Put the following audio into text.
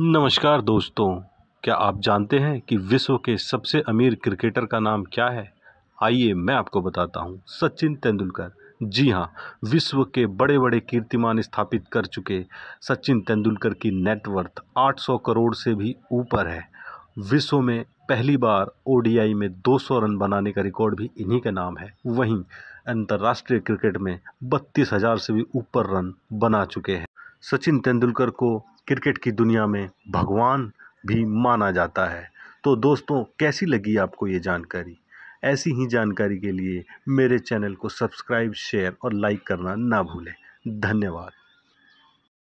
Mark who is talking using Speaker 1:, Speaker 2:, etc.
Speaker 1: नमस्कार दोस्तों क्या आप जानते हैं कि विश्व के सबसे अमीर क्रिकेटर का नाम क्या है आइए मैं आपको बताता हूँ सचिन तेंदुलकर जी हाँ विश्व के बड़े बड़े कीर्तिमान स्थापित कर चुके सचिन तेंदुलकर की नेटवर्थ 800 करोड़ से भी ऊपर है विश्व में पहली बार ओडीआई में 200 रन बनाने का रिकॉर्ड भी इन्हीं का नाम है वहीं अंतर्राष्ट्रीय क्रिकेट में बत्तीस हज़ार से भी ऊपर रन बना चुके हैं सचिन तेंदुलकर को क्रिकेट की दुनिया में भगवान भी माना जाता है तो दोस्तों कैसी लगी आपको ये जानकारी ऐसी ही जानकारी के लिए मेरे चैनल को सब्सक्राइब शेयर और लाइक करना ना भूलें धन्यवाद